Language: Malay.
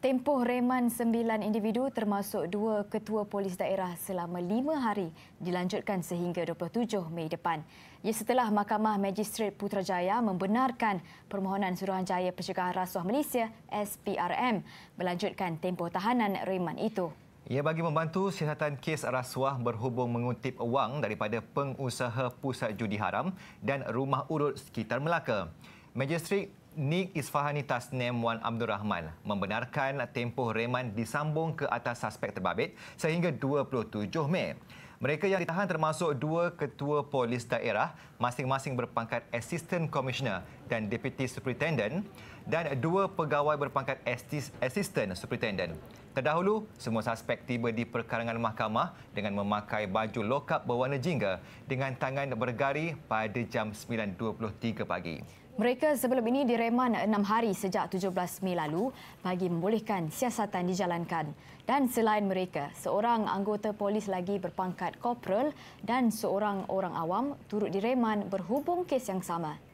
Tempoh reman sembilan individu termasuk dua ketua polis daerah selama lima hari dilanjutkan sehingga 27 Mei depan. Ia setelah Mahkamah Magistrate Putrajaya membenarkan permohonan Suruhanjaya Pencegahan Rasuah Malaysia SPRM melanjutkan tempoh tahanan reman itu. Ia bagi membantu siasatan kes rasuah berhubung mengutip wang daripada pengusaha pusat judi haram dan rumah urut sekitar Melaka. Magistrate Nik Isfahani Tasnim Wan Abdul Rahman membenarkan tempoh reman disambung ke atas suspek terbabit sehingga 27 Mei. Mereka yang ditahan termasuk dua ketua polis daerah masing-masing berpangkat Assistant Commissioner dan Deputy Superintendent dan dua pegawai berpangkat Assistant Superintendent. Terdahulu, semua suspek tiba di perkarangan mahkamah dengan memakai baju lokap berwarna jingga dengan tangan bergari pada jam 9.23 pagi. Mereka sebelum ini direman enam hari sejak 17 Mei lalu bagi membolehkan siasatan dijalankan. Dan selain mereka, seorang anggota polis lagi berpangkat korporal dan seorang orang awam turut direman berhubung kes yang sama.